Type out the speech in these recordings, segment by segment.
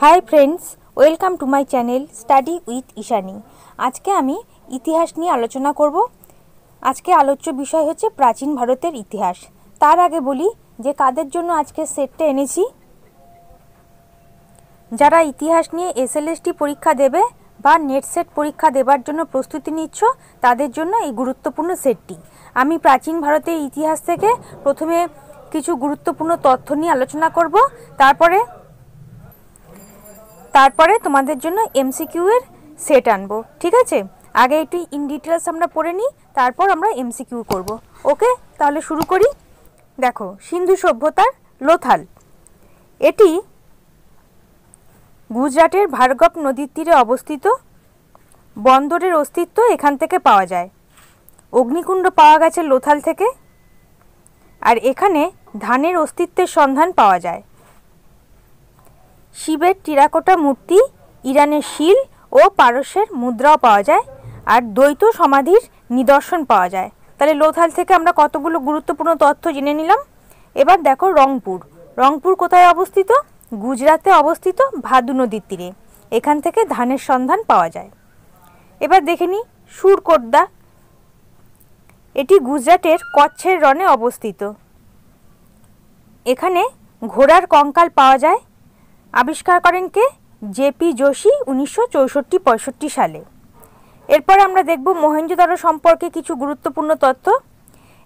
high friends welcome to my channel study with Ishani আজকে আমি ইতিহাস নিয়ে আলোচনা করব আজকে আলোচ্য বিষয় হচ্ছে প্রাচীন ভারতের ইতিহাস তার আগে বলি যে কাদের জন্য আজকে সেটটা এনেছি যারা ইতিহাস নিয়ে এসএলএসটি পরীক্ষা দেবে বা নেট সেট পরীক্ষা দেবার জন্য প্রস্তুতি নিচ্ছ তাদের জন্য এই গুরুত্বপূর্ণ সেটটি আমি প্রাচীন ভারতের ইতিহাস থেকে প্রথমে কিছু গুরুত্বপূর্ণ তথ্য নিয়ে আলোচনা করব তারপরে তারপরে তোমাদের জন্য এমসিকিউ এর সেট আনবো ঠিক আছে আগে একটু ইন ডিটেলস আমরা পড়ে নিই তারপর আমরা এমসিকিউ করব ওকে তাহলে শুরু করি দেখো সিন্ধু সভ্যতার লোথাল এটি গুজরাটের ভার্গব নদীর তীরে অবস্থিত বন্দরের অস্তিত্ব এখান থেকে পাওয়া যায় অগ্নিকুণ্ড পাওয়া গেছে লোথাল থেকে আর এখানে ধানের অস্তিত্বের সন্ধান পাওয়া যায় শিবের টিরাকোটা মূর্তি ইরানের শিল ও পারস্যের মুদ্রাও পাওয়া যায় আর দ্বৈত সমাধির নিদর্শন পাওয়া যায় তাহলে লোথাল থেকে আমরা কতগুলো গুরুত্বপূর্ণ তথ্য জেনে নিলাম এবার দেখো রংপুর রংপুর কোথায় অবস্থিত গুজরাতে অবস্থিত ভাদু নদীর তীরে এখান থেকে ধানের সন্ধান পাওয়া যায় এবার দেখে নি সুরকোদ্দা এটি গুজরাটের কচ্ছের রণে অবস্থিত এখানে ঘোড়ার কঙ্কাল পাওয়া যায় আবিষ্কার করেন কে জেপি যোশী উনিশশো চৌষট্টি পঁয়ষট্টি সালে এরপর আমরা দেখব মহেঞ্জোদারো সম্পর্কে কিছু গুরুত্বপূর্ণ তথ্য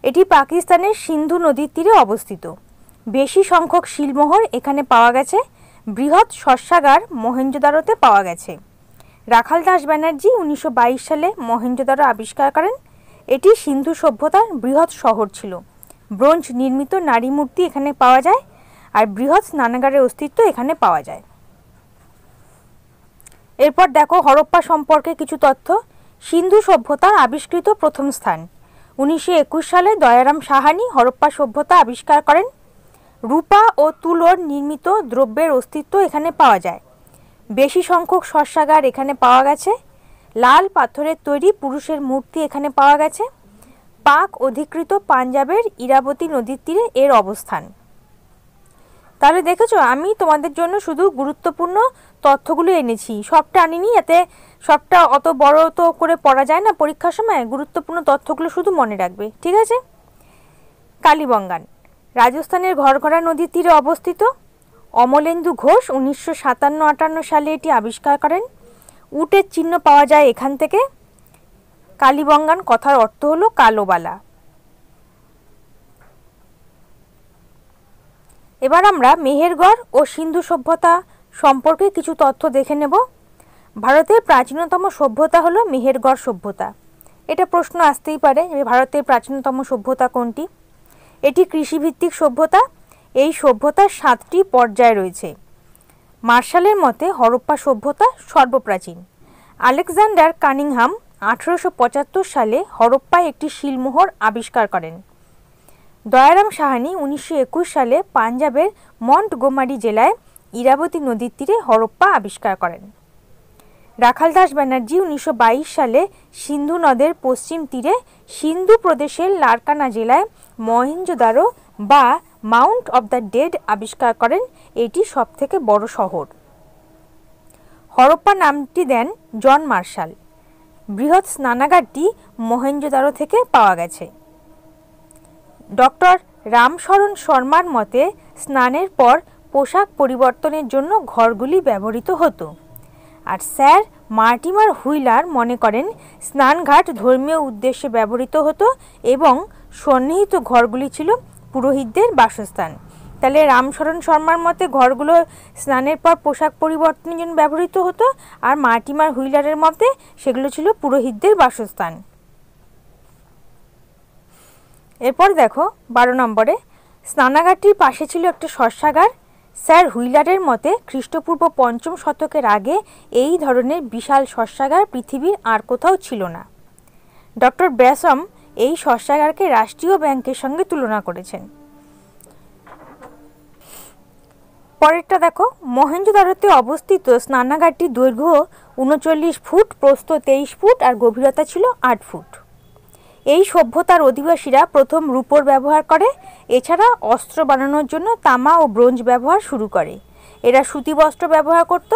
এটি পাকিস্তানের সিন্ধু নদীর তীরে অবস্থিত বেশি সংখ্যক শিলমোহর এখানে পাওয়া গেছে বৃহৎ শস্যাগার মহেঞ্জোদারোতে পাওয়া গেছে রাখাল দাস ব্যানার্জি উনিশশো সালে মহেঞ্জোদারো আবিষ্কার করেন এটি সিন্ধু সভ্যতার বৃহৎ শহর ছিল ব্রোঞ্জ নির্মিত নারী মূর্তি এখানে পাওয়া যায় আর বৃহৎ স্নানাগারের অস্তিত্ব এখানে পাওয়া যায় এরপর দেখো হরপ্পা সম্পর্কে কিছু তথ্য সিন্ধু সভ্যতার আবিষ্কৃত প্রথম স্থান উনিশশো সালে দয়ারাম সাহানি হরপ্পা সভ্যতা আবিষ্কার করেন রূপা ও তুলোর নির্মিত দ্রব্যের অস্তিত্ব এখানে পাওয়া যায় বেশি সংখ্যক শস্যাগার এখানে পাওয়া গেছে লাল পাথরের তৈরি পুরুষের মূর্তি এখানে পাওয়া গেছে পাক অধিকৃত পাঞ্জাবের ইরাবতী নদীর তীরে এর অবস্থান তাহলে দেখেছো আমি তোমাদের জন্য শুধু গুরুত্বপূর্ণ তথ্যগুলো এনেছি সবটা আনিনি এতে সবটা অত বড় তো করে পড়া যায় না পরীক্ষার সময় গুরুত্বপূর্ণ তথ্যগুলো শুধু মনে রাখবে ঠিক আছে কালীবঙ্গান রাজস্থানের ঘরঘরা নদীর তীরে অবস্থিত অমলেন্দু ঘোষ উনিশশো সাতান্ন আটান্ন সালে এটি আবিষ্কার করেন উটের চিহ্ন পাওয়া যায় এখান থেকে কালীবঙ্গান কথার অর্থ হলো কালোবালা এবার আমরা মেহেরগড় ও সিন্ধু সভ্যতা সম্পর্কে কিছু তথ্য দেখে নেব ভারতের প্রাচীনতম সভ্যতা হলো মেহেরগড় সভ্যতা এটা প্রশ্ন আসতেই পারে যে ভারতের প্রাচীনতম সভ্যতা কোনটি এটি কৃষিভিত্তিক সভ্যতা এই সভ্যতার সাতটি পর্যায় রয়েছে মার্শালের মতে হরপ্পা সভ্যতা সর্বপ্রাচীন আলেকজান্ডার কানিংহাম আঠেরোশো সালে হরপ্পায় একটি শিলমোহর আবিষ্কার করেন দয়ারাম সাহানি উনিশশো সালে পাঞ্জাবের মন্ট গোমারি জেলায় ইরাবতী নদীর তীরে হরপ্পা আবিষ্কার করেন রাখাল দাস ব্যানার্জি উনিশশো সালে সিন্ধু নদের পশ্চিম তীরে সিন্ধু প্রদেশের লারকানা জেলায় মহেঞ্জোদারো বা মাউন্ট অব দ্য ডেড আবিষ্কার করেন এটি সবথেকে বড় শহর হরপ্পা নামটি দেন জন মার্শাল বৃহৎ স্নানাগারটি মহেঞ্জোদারো থেকে পাওয়া গেছে ডক্টর রামশরণ শর্মার মতে স্নানের পর পোশাক পরিবর্তনের জন্য ঘরগুলি ব্যবহৃত হতো আর স্যার মার্টিমার হুইলার মনে করেন স্নানঘাট ধর্মীয় উদ্দেশ্যে ব্যবহৃত হতো এবং সন্নিহিত ঘরগুলি ছিল পুরোহিতদের বাসস্থান তাহলে রামশরণ শর্মার মতে ঘরগুলো স্নানের পর পোশাক পরিবর্তনের জন্য ব্যবহৃত হতো আর মার্টিমার হুইলারের মতে সেগুলো ছিল পুরোহিতদের বাসস্থান এরপর দেখো বারো নম্বরে স্নানাগারটির পাশে ছিল একটা শস্যাগার স্যার হুইলারের মতে খ্রিস্টপূর্ব পঞ্চম শতকের আগে এই ধরনের বিশাল শস্যাগার পৃথিবীর আর কোথাও ছিল না ডক্টর ব্যাসম এই শস্যাগারকে রাষ্ট্রীয় ব্যাংকের সঙ্গে তুলনা করেছেন পরেরটা দেখো মহেঞ্জোদারোতে অবস্থিত স্নানাগারটির দৈর্ঘ্য উনচল্লিশ ফুট প্রস্থ তেইশ ফুট আর গভীরতা ছিল আট ফুট এই সভ্যতার অধিবাসীরা প্রথম রূপোর ব্যবহার করে এছাড়া অস্ত্র বানানোর জন্য তামা ও ব্রোঞ্জ ব্যবহার শুরু করে এরা সুতি বস্ত্র ব্যবহার করত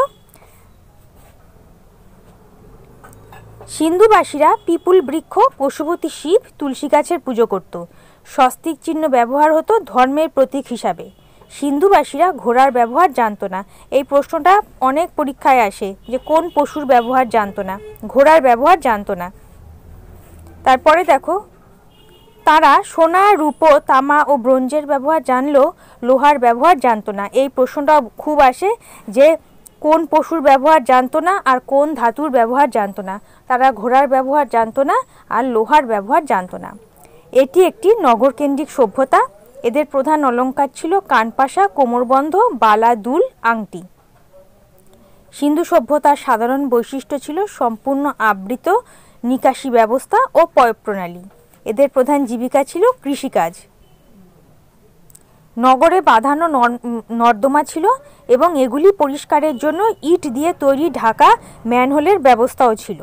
সিন্ধুবাসীরা পিপুল বৃক্ষ পশুপতী শিব তুলসী গাছের পুজো করত স্বস্তিক চিহ্ন ব্যবহার হতো ধর্মের প্রতীক হিসাবে সিন্ধুবাসীরা ঘোড়ার ব্যবহার জানতো না এই প্রশ্নটা অনেক পরীক্ষায় আসে যে কোন পশুর ব্যবহার জানত না ঘোড়ার ব্যবহার জানত না তারপরে দেখো তারা সোনা রূপ তামা ও ব্রোঞ্জের ব্যবহার জানলেও লোহার ব্যবহার জানতো না এই প্রশ্নটা খুব আসে যে কোন পশুর ব্যবহার জানতো না আর কোন ধাতুর ব্যবহার জানতো না তারা ঘোড়ার ব্যবহার জানতো না আর লোহার ব্যবহার জানতো না এটি একটি নগরকেন্দ্রিক সভ্যতা এদের প্রধান অলঙ্কার ছিল কানপাশা কোমরবন্ধ বালা দুল আংটি সিন্ধু সভ্যতার সাধারণ বৈশিষ্ট্য ছিল সম্পূর্ণ আবৃত নিকাশি ব্যবস্থা ও পয়প্রণালী এদের প্রধান জীবিকা ছিল কৃষিকাজ নগরে বাঁধানো নর্দমা ছিল এবং এগুলি পরিষ্কারের জন্য ইট দিয়ে তৈরি ঢাকা ম্যানহোলের ব্যবস্থাও ছিল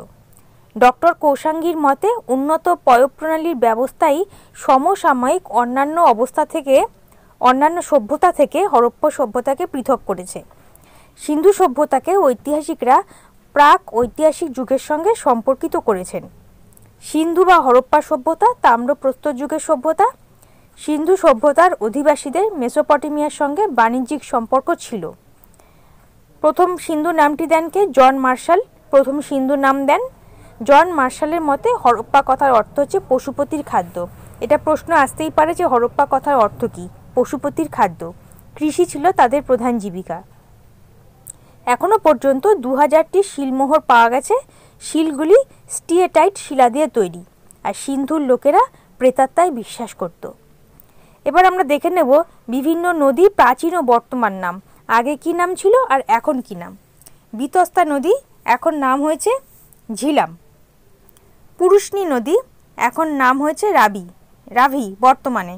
ডক্টর কৌশাঙ্গীর মতে উন্নত প্রণালীর ব্যবস্থাই সমসাময়িক অন্যান্য অবস্থা থেকে অন্যান্য সভ্যতা থেকে হরপ্পা সভ্যতাকে পৃথক করেছে সিন্ধু সভ্যতাকে ঐতিহাসিকরা প্রাক ঐতিহাসিক যুগের সঙ্গে সম্পর্কিত করেছেন সিন্ধু বা হরপ্পা সভ্যতা তাম্রপ্রস্তর যুগের সভ্যতা সিন্ধু সভ্যতার অধিবাসীদের মেসোপটেমিয়ার সঙ্গে বাণিজ্যিক সম্পর্ক ছিল প্রথম সিন্ধু নামটি দেন কে জন মার্শাল প্রথম সিন্ধু নাম দেন জন মার্শালের মতে হরপ্পা কথার অর্থ হচ্ছে পশুপতির খাদ্য এটা প্রশ্ন আসতেই পারে যে হরপ্পা কথার অর্থ কী পশুপতির খাদ্য কৃষি ছিল তাদের প্রধান জীবিকা এখনও পর্যন্ত দু হাজারটি শিলমোহর পাওয়া গেছে শিলগুলি স্টিয়েটাইট শিলা দিয়ে তৈরি আর সিন্ধুর লোকেরা প্রেতাত্মায় বিশ্বাস করত এবার আমরা দেখে নেব বিভিন্ন নদী প্রাচীন ও বর্তমান নাম আগে কি নাম ছিল আর এখন কি নাম বিতস্তা নদী এখন নাম হয়েছে ঝিলাম পুরুষনী নদী এখন নাম হয়েছে রাবি রাভি বর্তমানে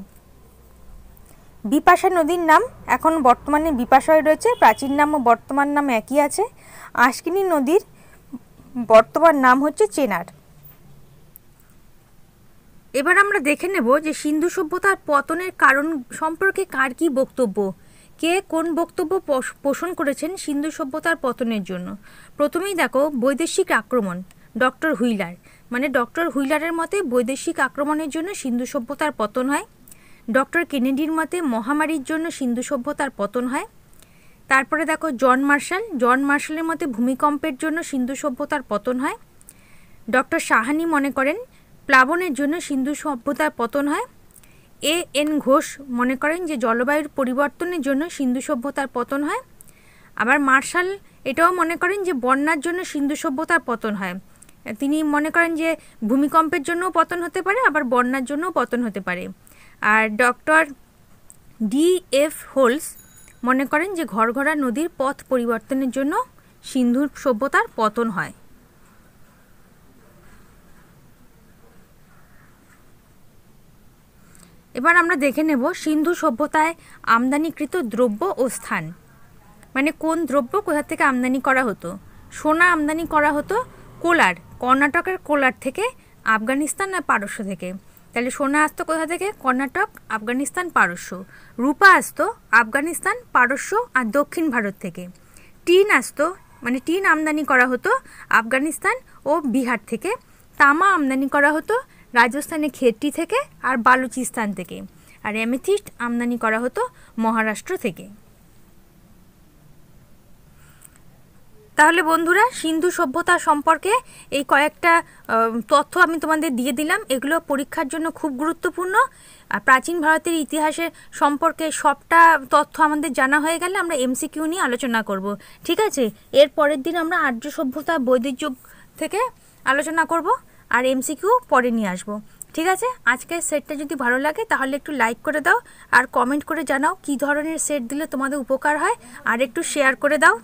বিপাশা নদীর নাম এখন বর্তমানে বিপাশায় রয়েছে প্রাচীন নাম ও বর্তমান নাম একই আছে আশকিনী নদীর বর্তমান নাম হচ্ছে চেনার এবার আমরা দেখে নেব যে সিন্ধু সভ্যতার পতনের কারণ সম্পর্কে কার কী বক্তব্য কে কোন বক্তব্য পোষণ করেছেন সিন্ধু সভ্যতার পতনের জন্য প্রথমেই দেখো বৈদেশিক আক্রমণ ডক্টর হুইলার মানে ডক্টর হুইলারের মতে বৈদেশিক আক্রমণের জন্য সিন্ধু সভ্যতার পতন হয় ডক্টর কেনেডির মতে মহামারীর জন্য সিন্ধু সভ্যতার পতন হয় তারপরে দেখো জন মার্শাল জন মার্শালের মতে ভূমিকম্পের জন্য সিন্ধু সভ্যতার পতন হয় ডক্টর সাহানি মনে করেন প্লাবনের জন্য সিন্ধু সভ্যতার পতন হয় এ এন ঘোষ মনে করেন যে জলবায়ুর পরিবর্তনের জন্য সিন্ধু সভ্যতার পতন হয় আবার মার্শাল এটাও মনে করেন যে বন্যার জন্য সিন্ধু সভ্যতার পতন হয় তিনি মনে করেন যে ভূমিকম্পের জন্যও পতন হতে পারে আবার বন্যার জন্যও পতন হতে পারে আর ডক্টর ডি এফ হোলস মনে করেন যে ঘরঘরা নদীর পথ পরিবর্তনের জন্য সিন্ধুর সভ্যতার পতন হয় এবার আমরা দেখে নেব সিন্ধু সভ্যতায় আমদানিকৃত দ্রব্য ও স্থান মানে কোন দ্রব্য কোথা থেকে আমদানি করা হতো সোনা আমদানি করা হতো কোলার কর্ণাটকের কোলার থেকে আফগানিস্তান আর পারস্য থেকে তাহলে সোনা আসতো কোথা থেকে কর্ণাটক আফগানিস্তান পারস্য রূপা আসতো আফগানিস্তান পারস্য আর দক্ষিণ ভারত থেকে টিন আসতো মানে টিন আমদানি করা হতো আফগানিস্তান ও বিহার থেকে তামা আমদানি করা হতো রাজস্থানে খেটটি থেকে আর বালুচিস্তান থেকে আর অ্যামেথিস্ট আমদানি করা হতো মহারাষ্ট্র থেকে তাহলে বন্ধুরা সিন্ধু সভ্যতা সম্পর্কে এই কয়েকটা তথ্য আমি তোমাদের দিয়ে দিলাম এগুলো পরীক্ষার জন্য খুব গুরুত্বপূর্ণ আর প্রাচীন ভারতের ইতিহাসের সম্পর্কে সবটা তথ্য আমাদের জানা হয়ে গেলে আমরা এমসিকিউ নিয়ে আলোচনা করব ঠিক আছে এর পরের দিন আমরা আর্য সভ্যতা বৈদিক যুগ থেকে আলোচনা করব আর এমসিকিউ পরে নিয়ে আসবো ঠিক আছে আজকের সেটটা যদি ভালো লাগে তাহলে একটু লাইক করে দাও আর কমেন্ট করে জানাও কি ধরনের সেট দিলে তোমাদের উপকার হয় আর একটু শেয়ার করে দাও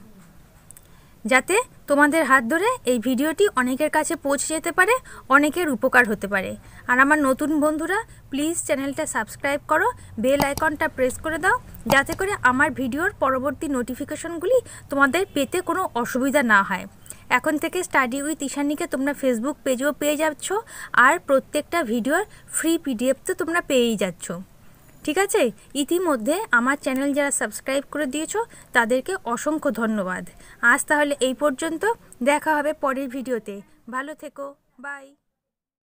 যাতে তোমাদের হাত ধরে এই ভিডিওটি অনেকের কাছে পৌঁছে যেতে পারে অনেকের উপকার হতে পারে আর আমার নতুন বন্ধুরা প্লিজ চ্যানেলটা সাবস্ক্রাইব করো বেল আইকনটা প্রেস করে দাও যাতে করে আমার ভিডিওর পরবর্তী নোটিফিকেশনগুলি তোমাদের পেতে কোনো অসুবিধা না হয় এখন থেকে স্টাডি উইথ ঈশানীকে তোমরা ফেসবুক পেজেও পেয়ে যাচ্ছ আর প্রত্যেকটা ভিডিওর ফ্রি পিডিএফ তো তোমরা পেয়েই যাচ্ছ ঠিক আছে ইতিমধ্যে আমার চ্যানেল যারা সাবস্ক্রাইব করে দিয়েছো তাদেরকে অসংখ্য ধন্যবাদ আজ তাহলে এই পর্যন্ত দেখা হবে পরের ভিডিওতে ভালো থেকো বাই